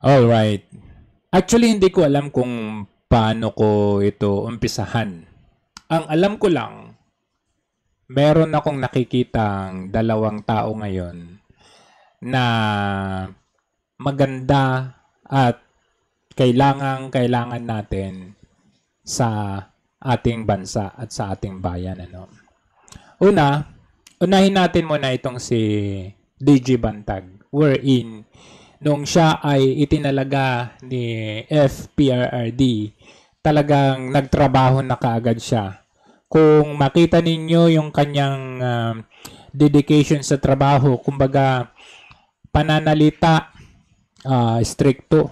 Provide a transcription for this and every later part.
All right. Actually, hindi ko alam kung paano ko ito umpisahan. Ang alam ko lang, meron akong nakikitang dalawang tao ngayon na maganda at kailangan kailangan natin sa ating bansa at sa ating bayan ano. Una, unahin natin muna itong si DJ Bantag wherein nung siya ay itinalaga ni FPRRD, talagang nagtrabaho na kaagad siya. Kung makita ninyo yung kanyang uh, dedication sa trabaho, kumbaga pananalita, uh, ah, stricto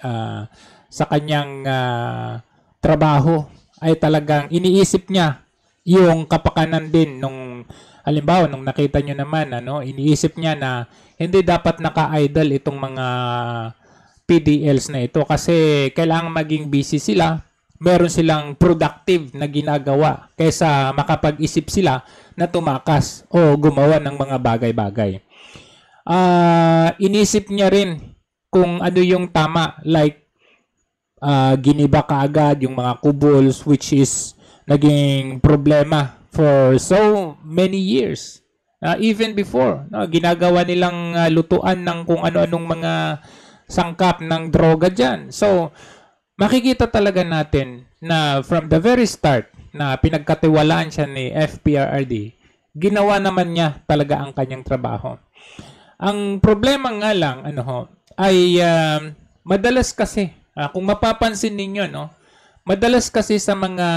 uh, ah, sa kanyang uh, trabaho ay talagang iniisip niya yung kapakanan din nung halimbawa nung nakita nyo naman ano iniisip niya na hindi dapat naka-idle itong mga PDLs na ito kasi kailangan maging busy sila meron silang productive na ginagawa kaysa makapag-isip sila na tumakas o gumawa ng mga bagay-bagay. Uh, inisip niya rin kung ano yung tama like uh, giniba kaagad yung mga kubols which is naging problema for so many years. Uh, even before, no, ginagawa nilang uh, lutuan ng kung ano-anong mga sangkap ng droga dyan. So, makikita talaga natin na from the very start na pinagkatiwalaan siya ni FPRRD, ginawa naman niya talaga ang kanyang trabaho. Ang problema nga lang ano ho, ay uh, madalas kasi uh, kung mapapansin ninyo no, madalas kasi sa mga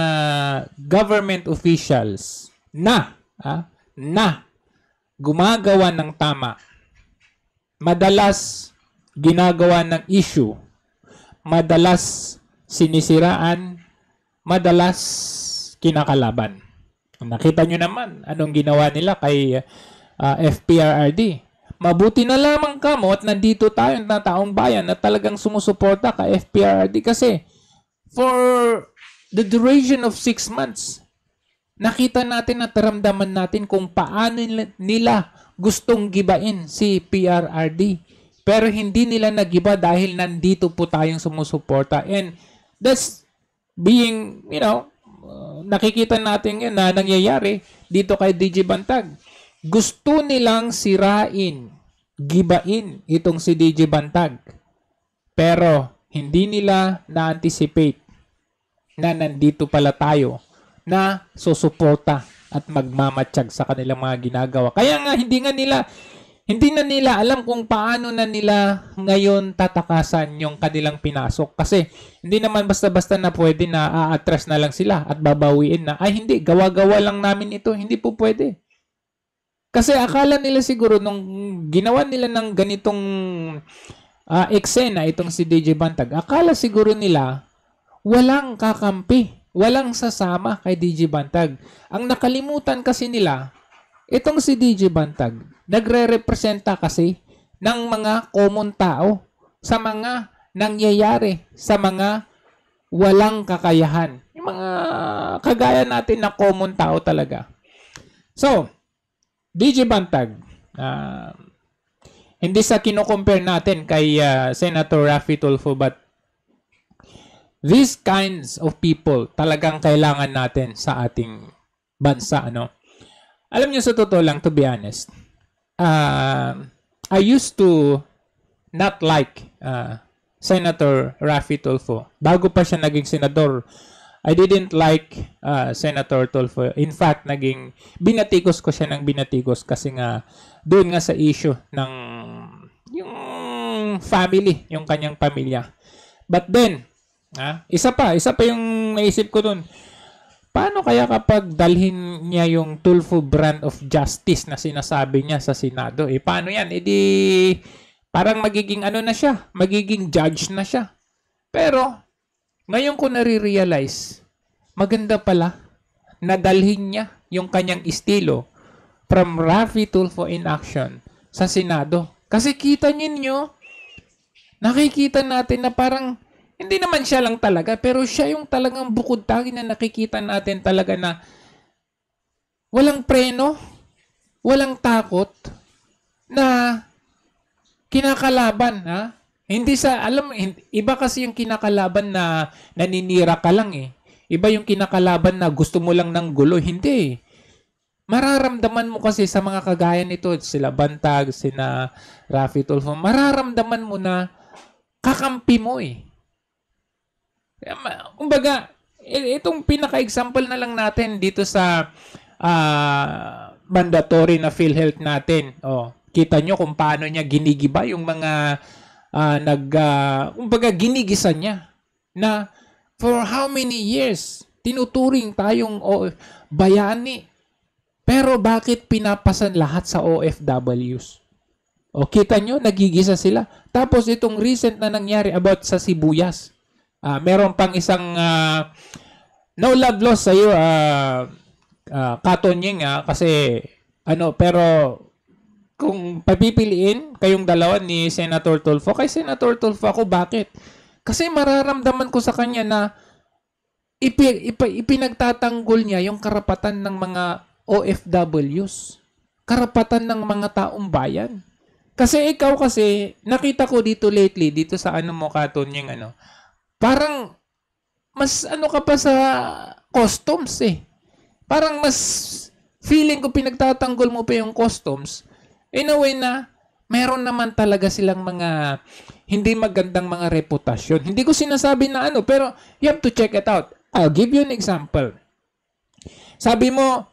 government officials na ah, na gumagawa ng tama madalas ginagawa ng issue madalas sinisiraan madalas kinakalaban nakita nyo naman anong ginawa nila kay uh, ah, FPRRD mabuti na lamang kamo at nandito tayo na taong bayan na talagang sumusuporta ka FPRRD kasi for the duration of six months, nakita natin at ramdaman natin kung paano nila gustong gibain si PRRD. Pero hindi nila nagiba dahil nandito po tayong sumusuporta. And that's being, you know, uh, nakikita natin yun na nangyayari dito kay DJ Bantag. Gusto nilang sirain, gibain itong si DJ Bantag. Pero hindi nila na-anticipate na nandito pala tayo na susuporta at magmamatsyag sa kanilang mga ginagawa. Kaya nga hindi nga nila hindi na nila alam kung paano na nila ngayon tatakasan yung kanilang pinasok. Kasi hindi naman basta-basta na pwede na a-address na lang sila at babawiin na, ay hindi, gawa-gawa lang namin ito, hindi po pwede. Kasi akala nila siguro nung ginawa nila ng ganitong uh, eksena itong si DJ Bantag, akala siguro nila walang kakampi, walang sasama kay DJ Bantag. Ang nakalimutan kasi nila, itong si DJ Bantag, nagre-representa kasi ng mga common tao sa mga nangyayari sa mga walang kakayahan. Yung mga kagaya natin na common tao talaga. So, DJ Bantag, uh, hindi sa kinocompare natin kay uh, Senator Raffy Tulfo but these kinds of people talagang kailangan natin sa ating bansa ano alam niyo sa totoo lang to be honest uh, I used to not like uh, Senator Rafi Tulfo bago pa siya naging senador I didn't like uh, Senator Tulfo. In fact, naging binatikos ko siya ng binatikos kasi nga doon nga sa issue ng yung family, yung kanyang pamilya. But then, Ha? Isa pa, isa pa yung naisip ko nun. Paano kaya kapag dalhin niya yung Tulfo brand of justice na sinasabi niya sa Senado? Eh, paano yan? Eh parang magiging ano na siya, magiging judge na siya. Pero, ngayon ko nare-realize, maganda pala na dalhin niya yung kanyang estilo from Rafi Tulfo in action sa Senado. Kasi kita niyo, nakikita natin na parang hindi naman siya lang talaga, pero siya yung talagang bukod tangi na nakikita natin talaga na walang preno, walang takot, na kinakalaban, ha? Hindi sa, alam, iba kasi yung kinakalaban na naninira ka lang eh. Iba yung kinakalaban na gusto mo lang ng gulo. Hindi eh. Mararamdaman mo kasi sa mga kagaya nito, sila Bantag, sina Rafi Tulfo, mararamdaman mo na kakampi mo eh. Eh, kumbaga, eh, itong pinaka-example na lang natin dito sa uh, mandatory na PhilHealth natin. Oh, kita nyo kung paano niya ginigiba yung mga uh, nag uh, kumbaga ginigisa niya na for how many years tinuturing tayong o oh, bayani. Pero bakit pinapasan lahat sa OFWs? O oh, kita nyo, nagigisa sila. Tapos itong recent na nangyari about sa sibuyas Uh, meron pang isang uh, no love loss sa iyo uh, ah, uh, Katon Ying uh, kasi ano pero kung papipiliin kayong dalawa ni Senator Tulfo kay Senator Tulfo ako bakit? Kasi mararamdaman ko sa kanya na ipi, ipi, ipinagtatanggol niya yung karapatan ng mga OFWs. Karapatan ng mga taong bayan. Kasi ikaw kasi, nakita ko dito lately, dito sa ano mo, Katon, yung ano, parang mas ano ka pa sa customs eh. Parang mas feeling ko pinagtatanggol mo pa yung customs in a way na meron naman talaga silang mga hindi magandang mga reputasyon. Hindi ko sinasabi na ano, pero you have to check it out. I'll give you an example. Sabi mo,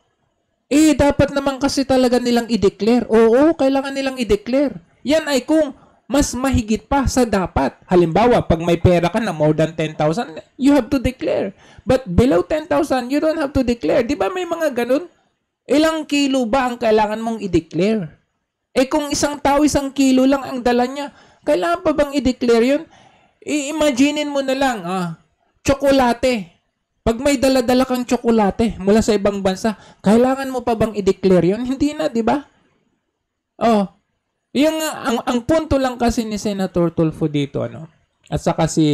eh, dapat naman kasi talaga nilang i-declare. Oo, kailangan nilang i-declare. Yan ay kung mas mahigit pa sa dapat. Halimbawa, pag may pera ka na more than 10,000, you have to declare. But below 10,000, you don't have to declare. Di ba may mga ganun? Ilang kilo ba ang kailangan mong i-declare? Eh kung isang tao, isang kilo lang ang dala niya, kailangan pa bang i-declare yun? I-imaginein mo na lang, ah, tsokolate. Pag may dala-dala kang tsokolate mula sa ibang bansa, kailangan mo pa bang i-declare yun? Hindi na, di ba? Oh, yung ang, ang punto lang kasi ni Senator Tulfo dito ano at saka si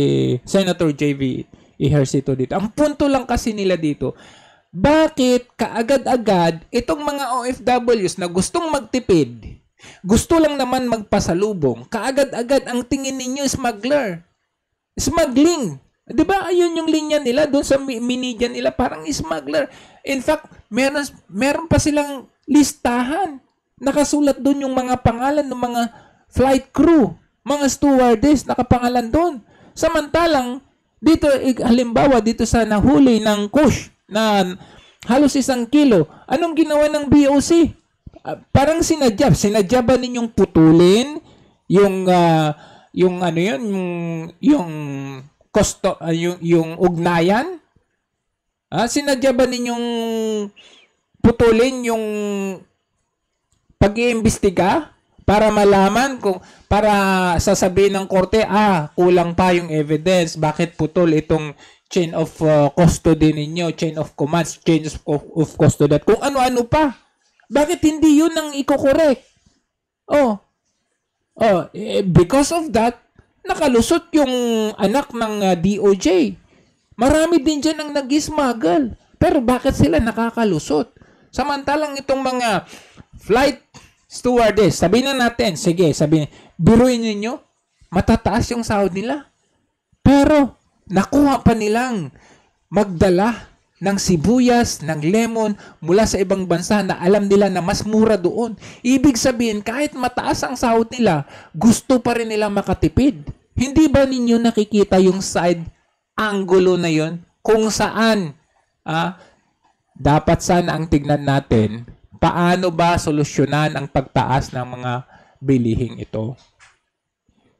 Senator JV Ejercito dito. Ang punto lang kasi nila dito bakit kaagad-agad itong mga OFWs na gustong magtipid, gusto lang naman magpasalubong, kaagad-agad ang tingin ninyo smuggler. Smuggling. 'Di ba? Ayun yung linya nila doon sa minijan nila, parang smuggler. In fact, meron meron pa silang listahan nakasulat doon yung mga pangalan ng mga flight crew, mga stewardess, nakapangalan doon. Samantalang, dito, halimbawa, dito sa nahuli ng coach na halos isang kilo, anong ginawa ng BOC? Uh, ah, parang sinadya, sinadya ba ninyong putulin yung uh, yung ano yun, yung yung kosto uh, yung, yung ugnayan? Ah, sinadya ba ninyong putulin yung pag-iimbestiga para malaman kung para sasabihin ng korte ah kulang pa yung evidence bakit putol itong chain of uh, custody ninyo chain of commands chain of, of custody kung ano-ano pa bakit hindi yun ang iko-correct oh oh eh, because of that nakalusot yung anak ng uh, DOJ marami din diyan ang nag-smuggle pero bakit sila nakakalusot samantalang itong mga flight stewardess. Sabihin na natin, sige, sabihin, biruin ninyo, matataas yung sahod nila. Pero, nakuha pa nilang magdala ng sibuyas, ng lemon mula sa ibang bansa na alam nila na mas mura doon. Ibig sabihin, kahit mataas ang sahod nila, gusto pa rin nila makatipid. Hindi ba ninyo nakikita yung side angulo na yon kung saan ah, dapat sana ang tignan natin paano ba solusyonan ang pagtaas ng mga bilihing ito?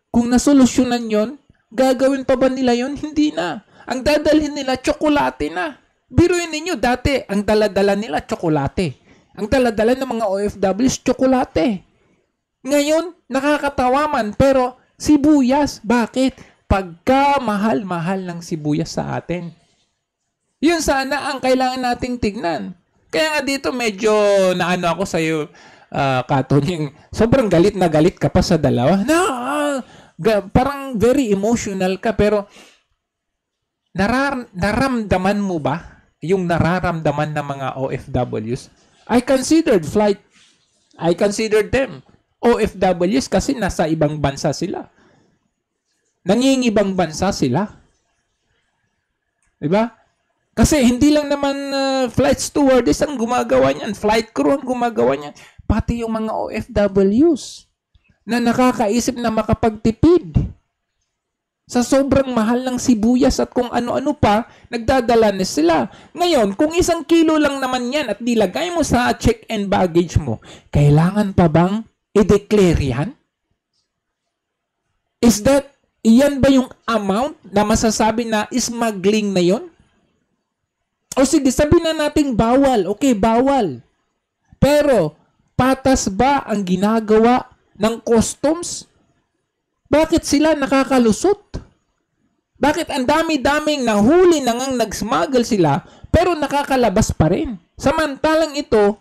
Kung nasolusyonan yon, gagawin pa ba nila yon? Hindi na. Ang dadalhin nila, tsokolate na. Biruin ninyo, dati, ang daladala nila, tsokolate. Ang daladala ng mga OFWs, tsokolate. Ngayon, nakakatawaman, pero sibuyas, bakit? Pagka mahal-mahal ng sibuyas sa atin. Yun sana ang kailangan nating tignan. Kaya nga dito medyo naano ako sa iyo uh, ah, Katon yung sobrang galit na galit ka pa sa dalawa. Na uh, ga, parang very emotional ka pero narar naramdaman mo ba yung nararamdaman ng mga OFWs? I considered flight. I considered them OFWs kasi nasa ibang bansa sila. Nanging ibang bansa sila. 'Di ba? Kasi hindi lang naman uh, flight stewardess ang gumagawa niyan, flight crew ang gumagawa niyan, pati yung mga OFWs na nakakaisip na makapagtipid. Sa sobrang mahal ng sibuyas at kung ano-ano pa, nagdadala na sila. Ngayon, kung isang kilo lang naman yan at nilagay mo sa check-in baggage mo, kailangan pa bang i-declare yan? Is that, iyan ba yung amount na masasabi na smuggling na yon? O sige, sabihin na natin bawal. Okay, bawal. Pero, patas ba ang ginagawa ng customs? Bakit sila nakakalusot? Bakit ang dami-daming nahuli na ngang nagsmuggle sila pero nakakalabas pa rin? Samantalang ito,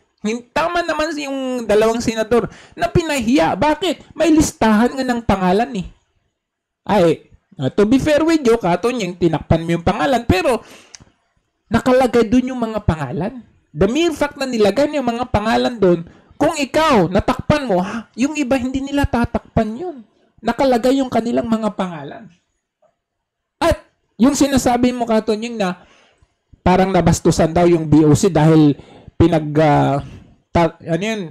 tama naman yung dalawang senador na pinahiya. Bakit? May listahan nga ng pangalan ni. Eh. Ay, ah, to be fair with you, katon yung tinakpan mo yung pangalan pero nakalagay doon yung mga pangalan. The mere fact na nilagay niya yung mga pangalan doon, kung ikaw, natakpan mo, ha, yung iba hindi nila tatakpan yun. Nakalagay yung kanilang mga pangalan. At yung sinasabi mo, Katon, yung na parang nabastusan daw yung BOC dahil pinag, uh, ta, ano yun,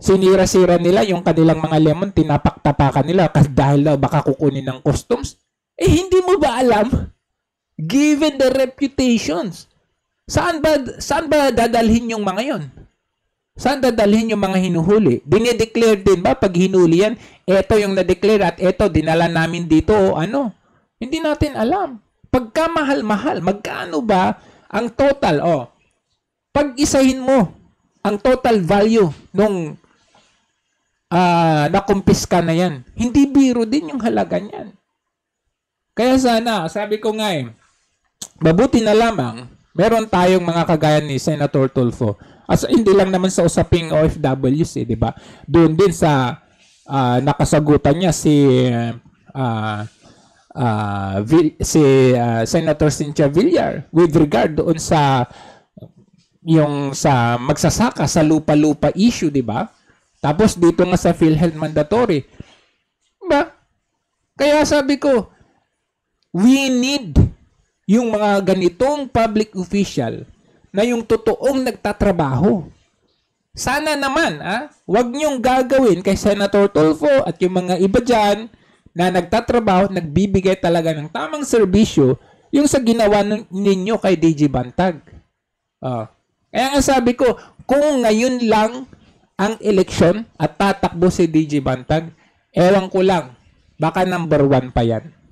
sinira-sira nila yung kanilang mga lemon, tinapak-tapakan nila kasi dahil daw baka kukunin ng customs. Eh, hindi mo ba alam? Given the reputations Saan ba, saan ba dadalhin yung mga yon? Saan dadalhin yung mga hinuhuli? Dinideclare din ba pag hinuli yan? Ito yung na-declare at ito, dinala namin dito o ano? Hindi natin alam. pagkamahal mahal magkano ba ang total? O, oh, pag isahin mo ang total value nung uh, nakumpiska na yan, hindi biro din yung halaga niyan. Kaya sana, sabi ko nga eh, mabuti na lamang meron tayong mga kagaya ni Senator Tulfo. As hindi lang naman sa usaping OFWs, eh, di ba? Doon din sa uh, nakasagutan niya si uh, uh, si uh, Senator Cynthia Villar with regard doon sa yung sa magsasaka sa lupa-lupa issue, di ba? Tapos dito nga sa PhilHealth mandatory. Ba? Diba? Kaya sabi ko, we need yung mga ganitong public official na yung totoong nagtatrabaho. Sana naman, ah, wag niyong gagawin kay Senator Tulfo at yung mga iba dyan na nagtatrabaho, nagbibigay talaga ng tamang serbisyo yung sa ginawa ninyo kay DJ Bantag. Oh. Kaya nga sabi ko, kung ngayon lang ang eleksyon at tatakbo si DJ Bantag, ewan ko lang, baka number one pa yan.